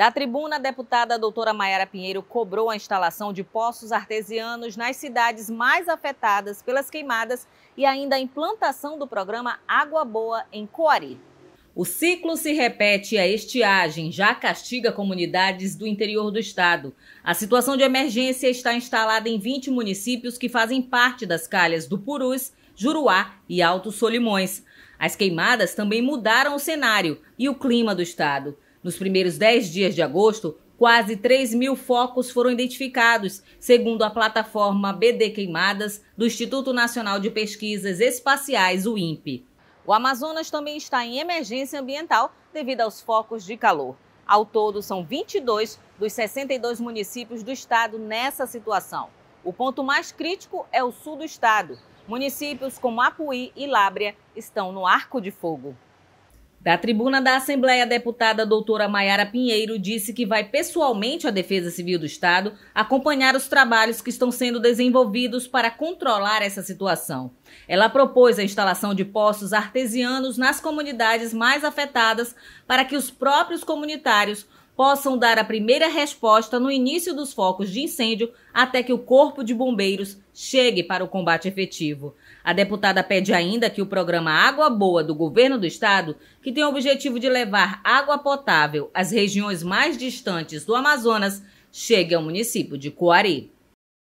Da tribuna, a deputada doutora Mayara Pinheiro cobrou a instalação de poços artesianos nas cidades mais afetadas pelas queimadas e ainda a implantação do programa Água Boa em Coari. O ciclo se repete e a estiagem já castiga comunidades do interior do estado. A situação de emergência está instalada em 20 municípios que fazem parte das calhas do Purus, Juruá e Alto Solimões. As queimadas também mudaram o cenário e o clima do estado. Nos primeiros 10 dias de agosto, quase 3 mil focos foram identificados, segundo a plataforma BD Queimadas do Instituto Nacional de Pesquisas Espaciais, o INPE. O Amazonas também está em emergência ambiental devido aos focos de calor. Ao todo, são 22 dos 62 municípios do estado nessa situação. O ponto mais crítico é o sul do estado. Municípios como Apuí e Lábrea estão no arco de fogo. Da tribuna da Assembleia, a deputada doutora Maiara Pinheiro disse que vai pessoalmente à Defesa Civil do Estado acompanhar os trabalhos que estão sendo desenvolvidos para controlar essa situação. Ela propôs a instalação de poços artesianos nas comunidades mais afetadas para que os próprios comunitários possam dar a primeira resposta no início dos focos de incêndio até que o Corpo de Bombeiros chegue para o combate efetivo. A deputada pede ainda que o programa Água Boa do governo do estado, que tem o objetivo de levar água potável às regiões mais distantes do Amazonas, chegue ao município de Coari.